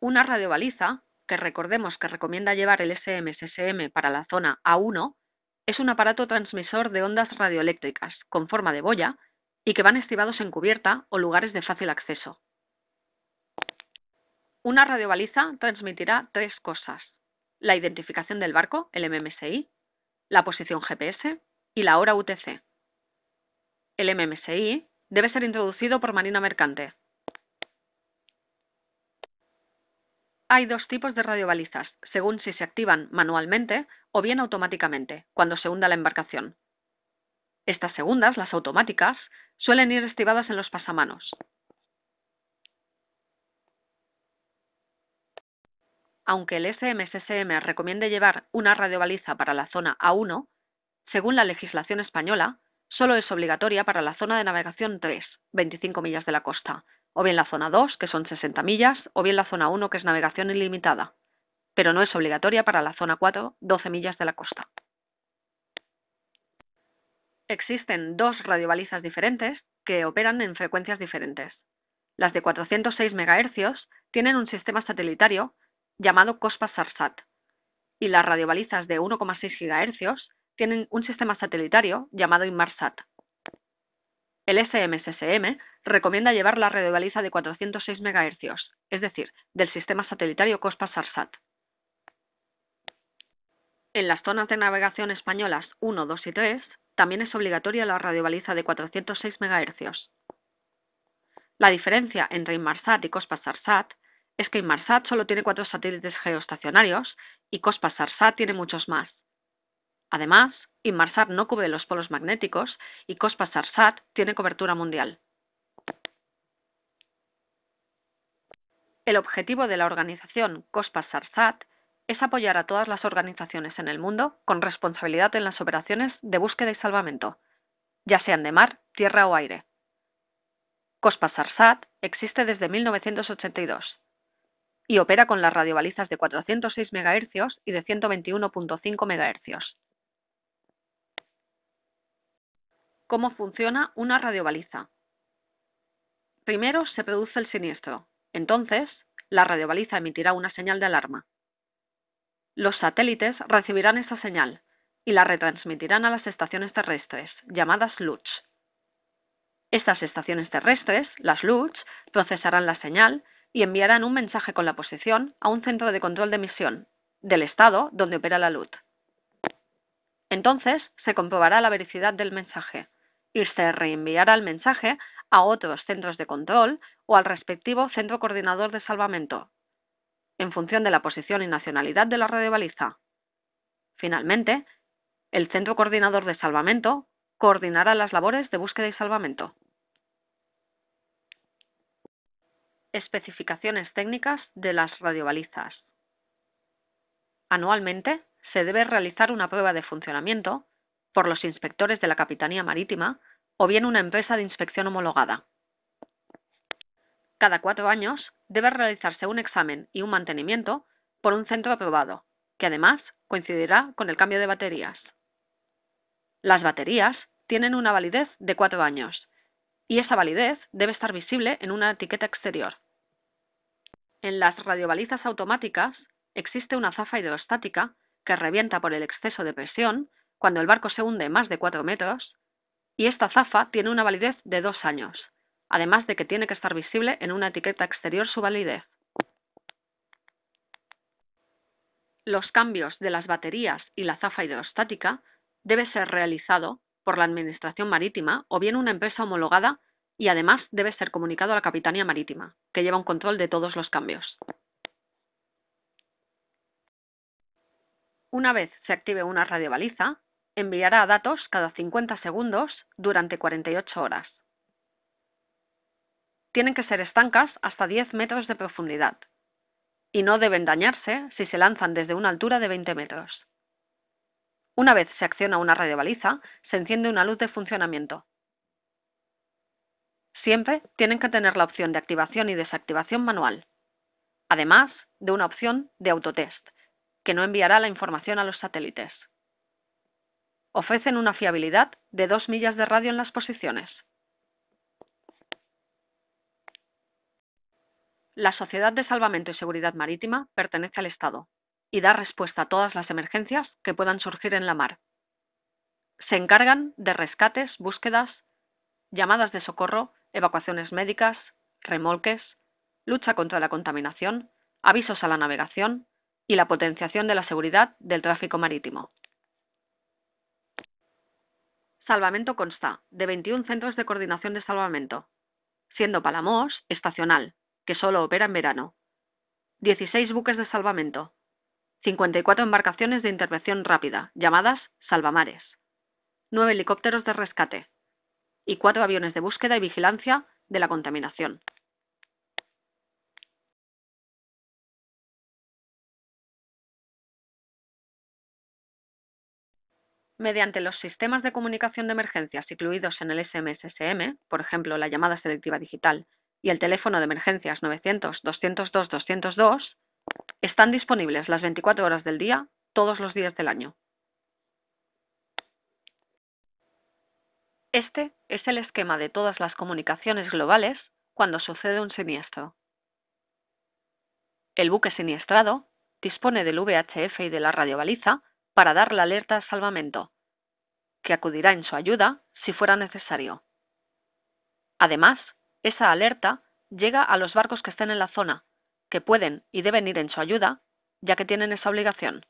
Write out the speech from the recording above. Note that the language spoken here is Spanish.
una radiobaliza, que recordemos que recomienda llevar el SMSSM para la zona A1, es un aparato transmisor de ondas radioeléctricas con forma de boya y que van estivados en cubierta o lugares de fácil acceso. Una radiobaliza transmitirá tres cosas. La identificación del barco, el MMSI, la posición GPS y la hora UTC. El MMSI debe ser introducido por Marina Mercante, Hay dos tipos de radiobalizas, según si se activan manualmente o bien automáticamente, cuando se hunda la embarcación. Estas segundas, las automáticas, suelen ir estivadas en los pasamanos. Aunque el SMSSM recomiende llevar una radiobaliza para la zona A1, según la legislación española, solo es obligatoria para la zona de navegación 3, 25 millas de la costa, o bien la zona 2, que son 60 millas, o bien la zona 1, que es navegación ilimitada, pero no es obligatoria para la zona 4, 12 millas de la costa. Existen dos radiobalizas diferentes que operan en frecuencias diferentes. Las de 406 MHz tienen un sistema satelitario llamado Cospa sarsat y las radiobalizas de 1,6 GHz tienen un sistema satelitario llamado Inmarsat. El SMSSM recomienda llevar la radiobaliza de 406 MHz, es decir, del sistema satelitario COSPA-SARSAT. En las zonas de navegación españolas 1, 2 y 3 también es obligatoria la radiobaliza de 406 MHz. La diferencia entre Inmarsat y COSPA-SARSAT es que Inmarsat solo tiene cuatro satélites geoestacionarios y COSPA-SARSAT tiene muchos más. Además, Inmarsat no cubre los polos magnéticos y Sarsat tiene cobertura mundial. El objetivo de la organización Sarsat es apoyar a todas las organizaciones en el mundo con responsabilidad en las operaciones de búsqueda y salvamento, ya sean de mar, tierra o aire. Sarsat existe desde 1982 y opera con las radiobalizas de 406 MHz y de 121.5 MHz. cómo funciona una radiobaliza. Primero se produce el siniestro. Entonces, la radiobaliza emitirá una señal de alarma. Los satélites recibirán esa señal y la retransmitirán a las estaciones terrestres, llamadas LUTs. Estas estaciones terrestres, las LUTs, procesarán la señal y enviarán un mensaje con la posición a un centro de control de emisión del estado donde opera la LUT. Entonces se comprobará la veracidad del mensaje y se reenviará el mensaje a otros centros de control o al respectivo centro coordinador de salvamento, en función de la posición y nacionalidad de la radiobaliza. Finalmente, el centro coordinador de salvamento coordinará las labores de búsqueda y salvamento. Especificaciones técnicas de las radiobalizas. Anualmente se debe realizar una prueba de funcionamiento por los inspectores de la Capitanía Marítima o bien una empresa de inspección homologada. Cada cuatro años debe realizarse un examen y un mantenimiento por un centro aprobado, que además coincidirá con el cambio de baterías. Las baterías tienen una validez de cuatro años y esa validez debe estar visible en una etiqueta exterior. En las radiobalizas automáticas existe una zafa hidrostática que revienta por el exceso de presión cuando el barco se hunde más de 4 metros, y esta zafa tiene una validez de dos años, además de que tiene que estar visible en una etiqueta exterior su validez. Los cambios de las baterías y la zafa hidrostática debe ser realizado por la Administración Marítima o bien una empresa homologada y además debe ser comunicado a la Capitanía Marítima, que lleva un control de todos los cambios. Una vez se active una radiobaliza, enviará datos cada 50 segundos durante 48 horas. Tienen que ser estancas hasta 10 metros de profundidad y no deben dañarse si se lanzan desde una altura de 20 metros. Una vez se acciona una radiobaliza, se enciende una luz de funcionamiento. Siempre tienen que tener la opción de activación y desactivación manual, además de una opción de autotest, que no enviará la información a los satélites ofrecen una fiabilidad de dos millas de radio en las posiciones. La Sociedad de Salvamento y Seguridad Marítima pertenece al Estado y da respuesta a todas las emergencias que puedan surgir en la mar. Se encargan de rescates, búsquedas, llamadas de socorro, evacuaciones médicas, remolques, lucha contra la contaminación, avisos a la navegación y la potenciación de la seguridad del tráfico marítimo. Salvamento consta de 21 centros de coordinación de salvamento, siendo Palamos estacional, que solo opera en verano, 16 buques de salvamento, 54 embarcaciones de intervención rápida, llamadas salvamares, 9 helicópteros de rescate y 4 aviones de búsqueda y vigilancia de la contaminación. mediante los sistemas de comunicación de emergencias incluidos en el SMSSM, por ejemplo, la llamada selectiva digital, y el teléfono de emergencias 900-202-202, están disponibles las 24 horas del día, todos los días del año. Este es el esquema de todas las comunicaciones globales cuando sucede un siniestro. El buque siniestrado dispone del VHF y de la radiobaliza para dar la alerta a salvamento, que acudirá en su ayuda si fuera necesario. Además, esa alerta llega a los barcos que estén en la zona, que pueden y deben ir en su ayuda, ya que tienen esa obligación.